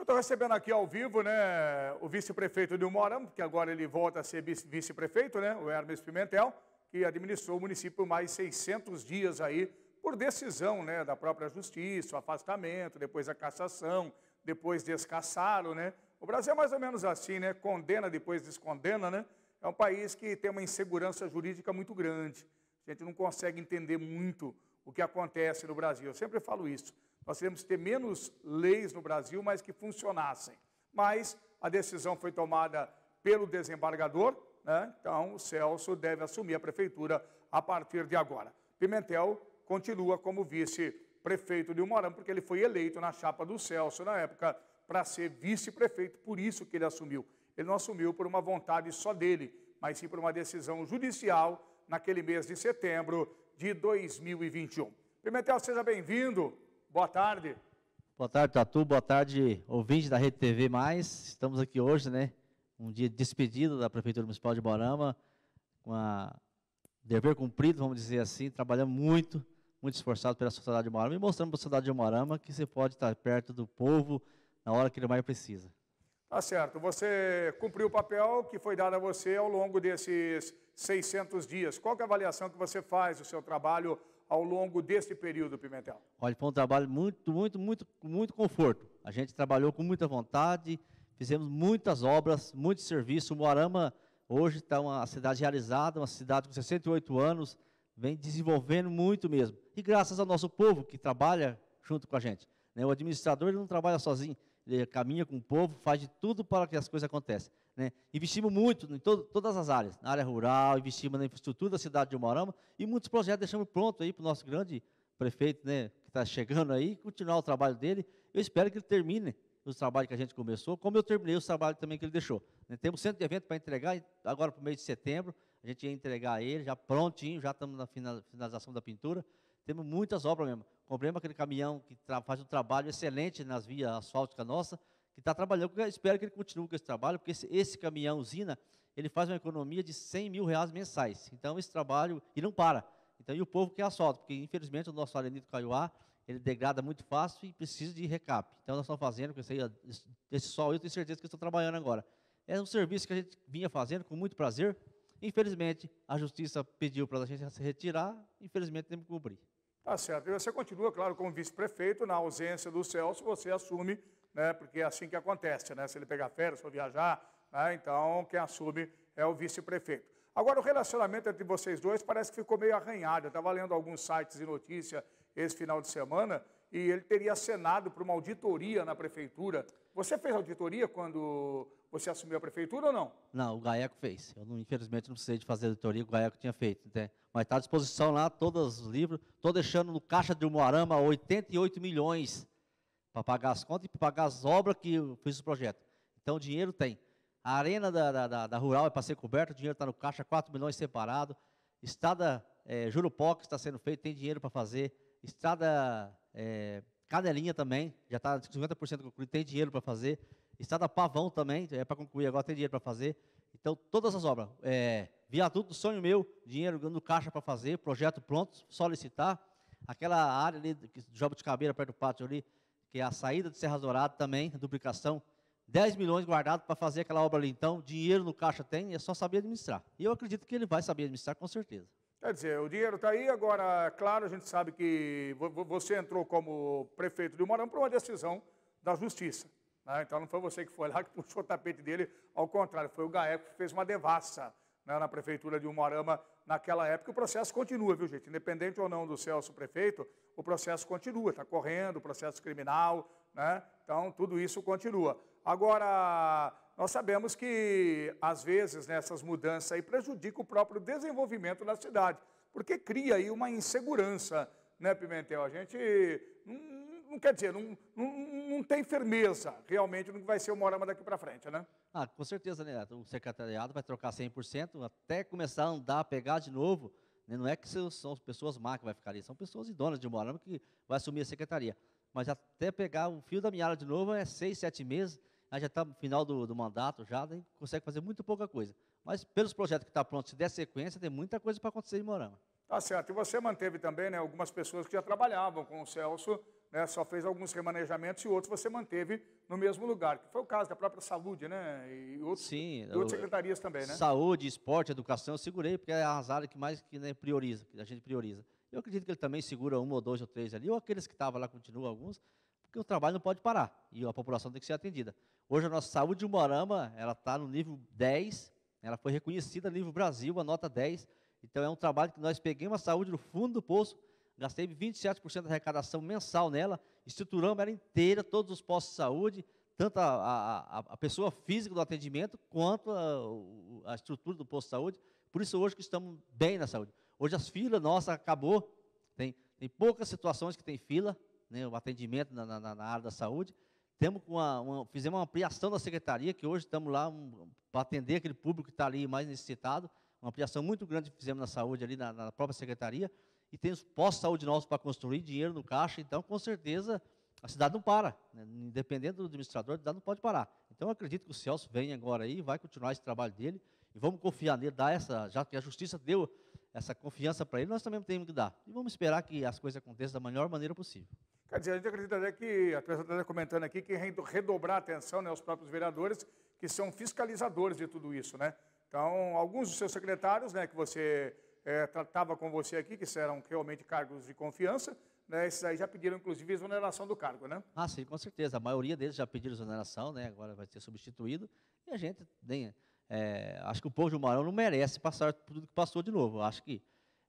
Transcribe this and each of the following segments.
Eu estou recebendo aqui ao vivo né, o vice-prefeito de Morão, que agora ele volta a ser vice-prefeito, né, o Hermes Pimentel, que administrou o município mais 600 dias aí, por decisão né, da própria justiça, o afastamento, depois a cassação, depois descassaram, né? O Brasil é mais ou menos assim, né? Condena, depois descondena, né? É um país que tem uma insegurança jurídica muito grande. A gente não consegue entender muito o que acontece no Brasil. Eu sempre falo isso. Nós que ter menos leis no Brasil, mas que funcionassem. Mas a decisão foi tomada pelo desembargador, né? então o Celso deve assumir a prefeitura a partir de agora. Pimentel continua como vice-prefeito de Umorã, porque ele foi eleito na chapa do Celso na época para ser vice-prefeito, por isso que ele assumiu. Ele não assumiu por uma vontade só dele, mas sim por uma decisão judicial naquele mês de setembro de 2021. Pimentel, seja bem-vindo. Boa tarde. Boa tarde, Tatu. Boa tarde, ouvinte da Rede TV Mais. Estamos aqui hoje, né? Um dia de despedida da Prefeitura Municipal de Borama, com a dever cumprido, vamos dizer assim. trabalhando muito, muito esforçado pela sociedade de Borama e mostrando para a sociedade de Borama que você pode estar perto do povo na hora que ele mais precisa. Tá certo. Você cumpriu o papel que foi dado a você ao longo desses 600 dias. Qual é a avaliação que você faz do seu trabalho ao longo desse período, Pimentel? Olha, foi um trabalho muito, muito, muito, muito conforto. A gente trabalhou com muita vontade, fizemos muitas obras, muito serviço. O Moarama hoje está uma cidade realizada, uma cidade com 68 anos, vem desenvolvendo muito mesmo. E graças ao nosso povo que trabalha junto com a gente. Né? O administrador ele não trabalha sozinho, ele caminha com o povo, faz de tudo para que as coisas aconteçam. Né? Investimos muito em todas as áreas, na área rural, investimos na infraestrutura da cidade de Umarama e muitos projetos deixamos pronto aí para o nosso grande prefeito, né, que está chegando aí, continuar o trabalho dele. Eu espero que ele termine os trabalhos que a gente começou, como eu terminei os trabalhos também que ele deixou. Né? Temos centro de evento para entregar agora para o mês de setembro, a gente ia entregar ele já prontinho, já estamos na finalização da pintura. Temos muitas obras mesmo. Comprei aquele caminhão que faz um trabalho excelente nas vias asfálticas nossa que está trabalhando, espero que ele continue com esse trabalho, porque esse, esse caminhão usina, ele faz uma economia de 100 mil reais mensais. Então, esse trabalho, e não para. Então, e o povo que solta, porque infelizmente o nosso arenito Caiuá, ele degrada muito fácil e precisa de recap. Então, nós estamos fazendo, com esse, esse sol, eu tenho certeza que estão trabalhando agora. É um serviço que a gente vinha fazendo com muito prazer. Infelizmente, a justiça pediu para a gente se retirar, infelizmente, temos que cumprir. Tá certo. E você continua, claro, como vice-prefeito, na ausência do Celso, você assume né? porque é assim que acontece, né? se ele pegar férias ou viajar, né? então quem assume é o vice-prefeito. Agora, o relacionamento entre vocês dois parece que ficou meio arranhado. Eu estava lendo alguns sites de notícia esse final de semana e ele teria acenado para uma auditoria na prefeitura. Você fez auditoria quando você assumiu a prefeitura ou não? Não, o Gaeco fez. Eu, não, infelizmente, não precisei de fazer auditoria, o Gaeco tinha feito. Né? Mas está à disposição lá todos os livros. Estou deixando no caixa de Moarama 88 milhões para pagar as contas e para pagar as obras que eu fiz o projeto. Então, dinheiro tem. A arena da, da, da rural é para ser coberta, o dinheiro está no caixa, 4 milhões separado. Estrada é, Jurupoca está sendo feito, tem dinheiro para fazer. Estrada é, Canelinha também, já está 50% concluído, tem dinheiro para fazer. Estrada Pavão também, é para concluir, agora tem dinheiro para fazer. Então, todas as obras, é, viaduto sonho meu, dinheiro no caixa para fazer, projeto pronto, solicitar. Aquela área ali, Jobo de Cabeira, perto do pátio ali, que é a saída de Serra Dourada também, a duplicação. 10 milhões guardados para fazer aquela obra ali, então, dinheiro no caixa tem, é só saber administrar. E eu acredito que ele vai saber administrar com certeza. Quer dizer, o dinheiro está aí, agora, claro, a gente sabe que você entrou como prefeito de Mourão por uma decisão da justiça. Né? Então não foi você que foi lá que puxou o tapete dele, ao contrário, foi o Gaeco que fez uma devassa né, na prefeitura de Umarama naquela época, o processo continua, viu, gente? Independente ou não do Celso prefeito, o processo continua, está correndo, o processo criminal, né? Então, tudo isso continua. Agora, nós sabemos que, às vezes, né, essas mudanças aí prejudicam o próprio desenvolvimento da cidade, porque cria aí uma insegurança, né, Pimentel? A gente não, hum, não quer dizer, não, não, não tem firmeza realmente no que vai ser o Morama daqui para frente, né? Ah, com certeza, né? O secretariado vai trocar 100% até começar a andar, pegar de novo. Né? Não é que são as pessoas má que vai ficar ali, são pessoas idôneas de Morama que vai assumir a secretaria. Mas até pegar o fio da meada de novo é seis, sete meses. Aí já está no final do, do mandato, já né? consegue fazer muito pouca coisa. Mas pelos projetos que estão tá prontos, se der sequência, tem muita coisa para acontecer em Morama. Tá certo. E você manteve também né, algumas pessoas que já trabalhavam com o Celso né, só fez alguns remanejamentos e outros você manteve no mesmo lugar, que foi o caso da própria saúde, né? E outros, Sim, e outras secretarias também, né? Saúde, esporte, educação, eu segurei, porque é as áreas que mais que, né, prioriza, que a gente prioriza. Eu acredito que ele também segura um ou dois ou três ali, ou aqueles que estavam lá continuam alguns, porque o trabalho não pode parar e a população tem que ser atendida. Hoje a nossa saúde de Morama, ela está no nível 10, ela foi reconhecida no nível Brasil, a nota 10. Então é um trabalho que nós peguemos a saúde do fundo do poço Gastei 27% da arrecadação mensal nela, estruturamos ela inteira, todos os postos de saúde, tanto a, a, a pessoa física do atendimento, quanto a, a, estrutura do posto de saúde. Por isso, hoje que estamos bem na saúde. Hoje as filas, nossa, acabou. Tem, tem poucas situações que tem fila, né, o atendimento na, na, na, área da saúde. Temos uma, uma, fizemos uma ampliação da secretaria, que hoje estamos lá um, para atender aquele público que está ali mais necessitado. Uma ampliação muito grande que fizemos na saúde, ali na, na própria secretaria e temos pós saúde nosso para construir, dinheiro no caixa, então com certeza a cidade não para. Né? Independente do administrador, a cidade não pode parar. Então eu acredito que o Celso vem agora aí, vai continuar esse trabalho dele e vamos confiar nele, dar essa, já que a justiça deu essa confiança para ele, nós também temos que dar. E vamos esperar que as coisas aconteçam da melhor maneira possível. Quer dizer, a gente acredita até que, a pessoa está comentando aqui, que redobrar a atenção né, aos próprios vereadores, que são fiscalizadores de tudo isso, né? Então, alguns dos seus secretários, né, que você é, tratava com você aqui, que serão realmente cargos de confiança, né? Esses aí já pediram, inclusive, exoneração do cargo, né? Ah, sim, com certeza. A maioria deles já pediram exoneração, né? Agora vai ser substituído. E a gente É, acho que o povo de Marão não merece passar por tudo que passou de novo. Acho que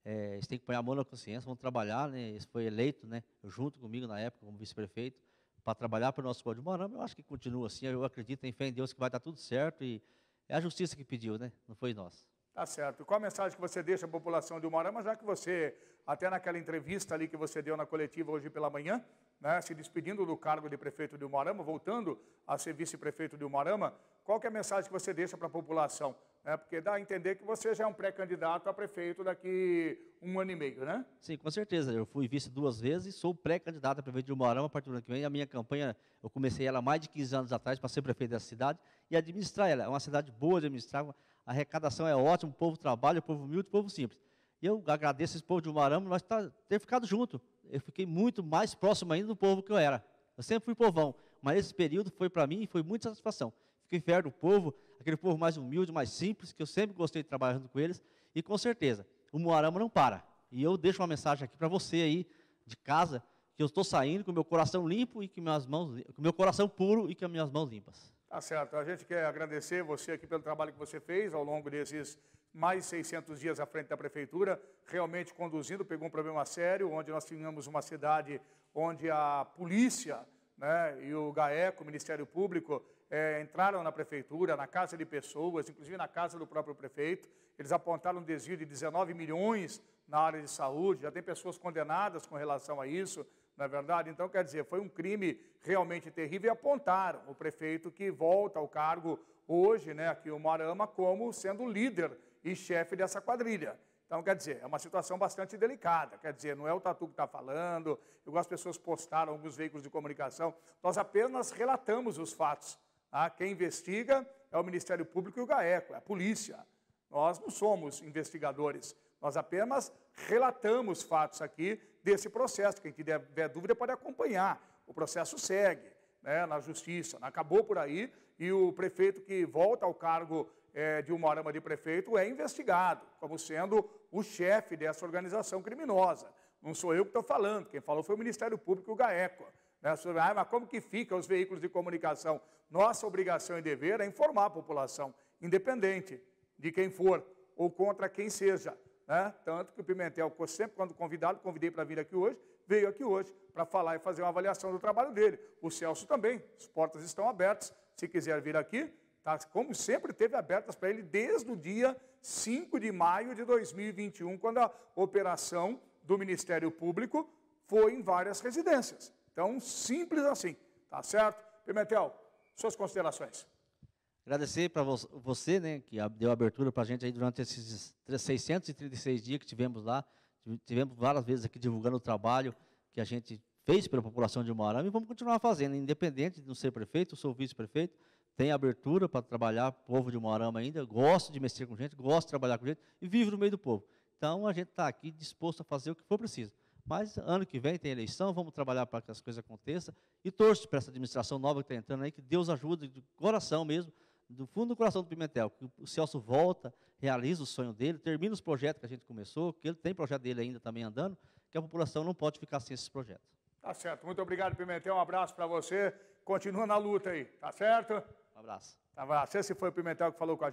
é, eles têm que pôr a mão na consciência, vão trabalhar, né? Eles foi eleito, né? Junto comigo na época, como vice-prefeito, para trabalhar para o nosso povo de Marão. Eu acho que continua assim. Eu acredito em fé em Deus que vai dar tudo certo. E é a justiça que pediu, né? Não foi nós. Tá certo. Qual a mensagem que você deixa à população de Umarama, já que você, até naquela entrevista ali que você deu na coletiva hoje pela manhã, né, se despedindo do cargo de prefeito de Umarama, voltando a ser vice-prefeito de Umarama, qual é a mensagem que você deixa para a população? É, porque dá a entender que você já é um pré-candidato a prefeito daqui um ano e meio, né? Sim, com certeza. Eu fui vice duas vezes, sou pré-candidato a prefeito de Umarama a partir do ano que vem. A minha campanha, eu comecei ela mais de 15 anos atrás para ser prefeito dessa cidade e administrar ela. É uma cidade boa de administrar, a arrecadação é ótima, o povo trabalha, o povo humilde, o povo simples. E eu agradeço esse povo de Umarama, nós tá, ter ficado junto. Eu fiquei muito mais próximo ainda do povo que eu era. Eu sempre fui povão, mas esse período foi para mim e foi muita satisfação. Fiquei fiel do povo, aquele povo mais humilde, mais simples, que eu sempre gostei de trabalhar junto com eles. E com certeza, o Moarama não para. E eu deixo uma mensagem aqui para você aí de casa, que eu estou saindo com meu coração limpo e com minhas mãos, com meu coração puro e com minhas mãos limpas. Tá certo. A gente quer agradecer você aqui pelo trabalho que você fez ao longo desses mais 600 dias à frente da prefeitura, realmente conduzindo, pegou um problema sério, onde nós tínhamos uma cidade onde a polícia né, e o GAECO, o Ministério Público, é, entraram na prefeitura, na casa de pessoas, inclusive na casa do próprio prefeito. Eles apontaram um desvio de 19 milhões na área de saúde, já tem pessoas condenadas com relação a isso na é verdade? Então, quer dizer, foi um crime realmente terrível e apontaram o prefeito que volta ao cargo hoje, né, aqui o Marama, como sendo líder e chefe dessa quadrilha. Então, quer dizer, é uma situação bastante delicada. Quer dizer, não é o Tatu que está falando, igual as pessoas postaram alguns veículos de comunicação. Nós apenas relatamos os fatos. Ah, quem investiga é o Ministério Público e o GAECO, é a polícia. Nós não somos investigadores, nós apenas relatamos fatos aqui desse processo. Quem tiver dúvida pode acompanhar. O processo segue né, na justiça. Né, acabou por aí e o prefeito que volta ao cargo é, de uma arma de prefeito é investigado como sendo o chefe dessa organização criminosa. Não sou eu que estou falando, quem falou foi o Ministério Público e o GAECO. Né, ah, mas como que fica os veículos de comunicação? Nossa obrigação e dever é informar a população, independente de quem for ou contra quem seja. Né? Tanto que o Pimentel, sempre quando convidado, convidei para vir aqui hoje, veio aqui hoje para falar e fazer uma avaliação do trabalho dele. O Celso também, as portas estão abertas, se quiser vir aqui, tá? como sempre teve abertas para ele desde o dia 5 de maio de 2021, quando a operação do Ministério Público foi em várias residências. Então, simples assim, tá certo? Pimentel, suas considerações. Agradecer para você, né, que deu abertura para a gente aí durante esses 636 dias que tivemos lá. Tivemos várias vezes aqui divulgando o trabalho que a gente fez pela população de Moarama e vamos continuar fazendo, independente de não ser prefeito, sou vice-prefeito, tem abertura para trabalhar povo de Moarama ainda, gosto de mexer com gente, gosto de trabalhar com gente e vivo no meio do povo. Então, a gente está aqui disposto a fazer o que for preciso. Mas ano que vem tem eleição, vamos trabalhar para que as coisas aconteçam. E torço para essa administração nova que está entrando aí, que Deus ajude, de coração mesmo, do fundo do coração do Pimentel, que o Celso volta, realiza o sonho dele, termina os projetos que a gente começou, que ele tem projeto dele ainda também andando, que a população não pode ficar sem esses projetos. Tá certo. Muito obrigado, Pimentel. Um abraço para você. Continua na luta aí, tá certo? Um abraço. Um abraço. Esse foi o Pimentel que falou com a gente.